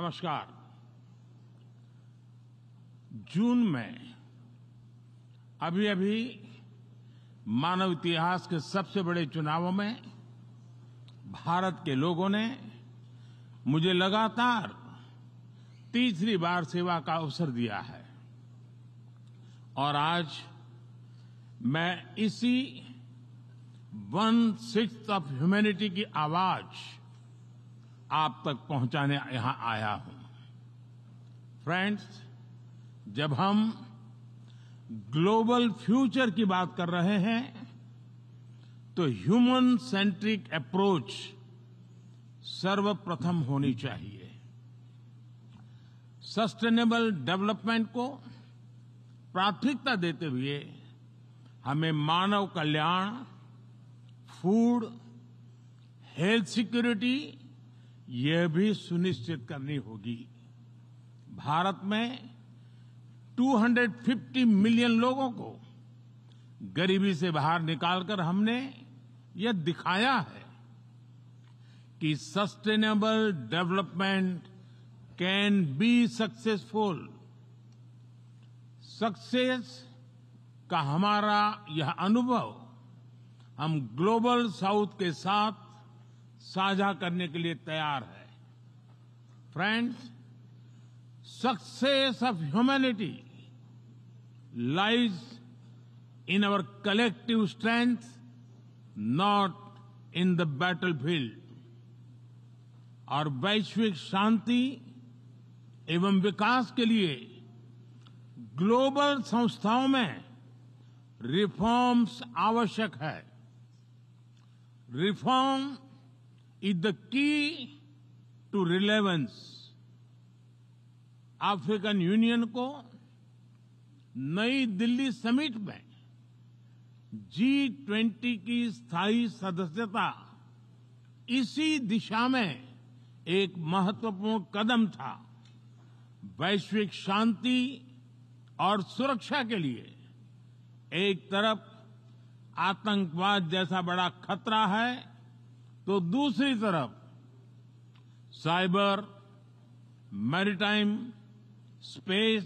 नमस्कार जून में अभी अभी मानव इतिहास के सबसे बड़े चुनावों में भारत के लोगों ने मुझे लगातार तीसरी बार सेवा का अवसर दिया है और आज मैं इसी वन सिक्स ऑफ ह्यूमैनिटी की आवाज़ आप तक पहुंचाने यहां आया हूं फ्रेंड्स जब हम ग्लोबल फ्यूचर की बात कर रहे हैं तो ह्यूमन सेंट्रिक अप्रोच सर्वप्रथम होनी चाहिए सस्टेनेबल डेवलपमेंट को प्राथमिकता देते हुए हमें मानव कल्याण फूड हेल्थ सिक्योरिटी यह भी सुनिश्चित करनी होगी भारत में 250 मिलियन लोगों को गरीबी से बाहर निकालकर हमने यह दिखाया है कि sustainable development can be successful success का हमारा यह अनुभव हम ग्लोबल साउथ के साथ साझा करने के लिए तैयार है friends success of humanity in our collective strength not in the battlefield और वैश्विक शांति एवं विकास के लिए ग्लोबल संस्थाओं में रिफॉर्म्स आवश्यक है reform is the key to relevance African Union को नई दिल्ली समिट में जी ट्वेंटी की स्थायी सदस्यता इसी दिशा में एक महत्वपूर्ण कदम था वैश्विक शांति और सुरक्षा के लिए एक तरफ आतंकवाद जैसा बड़ा खतरा है तो दूसरी तरफ साइबर मैरिटाइम स्पेस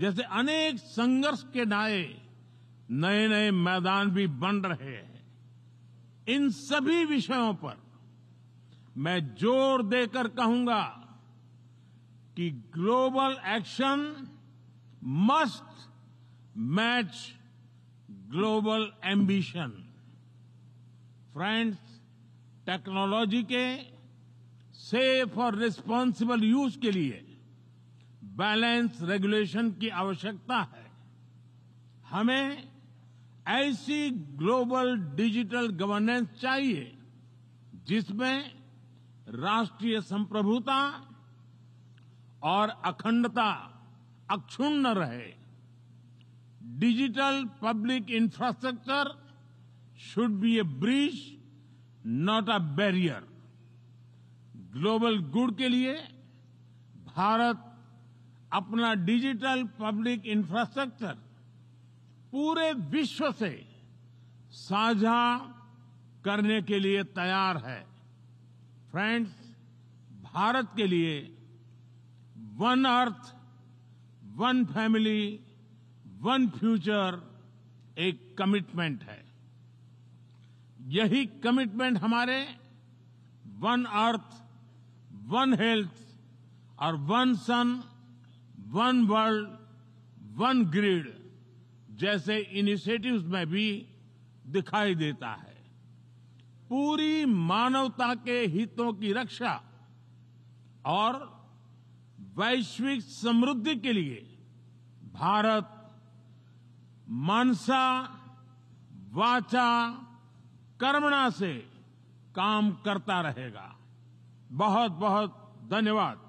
जैसे अनेक संघर्ष के नाये नए नए मैदान भी बन रहे हैं इन सभी विषयों पर मैं जोर देकर कहूंगा कि global action must match global ambition friends technology के सेफ और रिस्पॉन्सिबल यूज के लिए बैलेंस रेगुलेशन की आवश्यकता है हमें ऐसी ग्लोबल डिजिटल गवर्नेंस चाहिए जिसमें राष्ट्रीय संप्रभुता और अखंडता अक्षुण्ण रहे digital public infrastructure should be a bridge not a barrier global good के लिए भारत अपना डिजिटल पब्लिक इंफ्रास्ट्रक्चर पूरे विश्व से साझा करने के लिए तैयार है फ्रेंड्स भारत के लिए one earth one family one future एक कमिटमेंट है यही कमिटमेंट हमारे वन अर्थ वन हेल्थ और one sun one world one grid जैसे इनिशिएटिव्स में भी दिखाई देता है पूरी मानवता के हितों की रक्षा और वैश्विक समृद्धि के लिए भारत मानसा वाचा कर्मणा से काम करता रहेगा बहुत बहुत धन्यवाद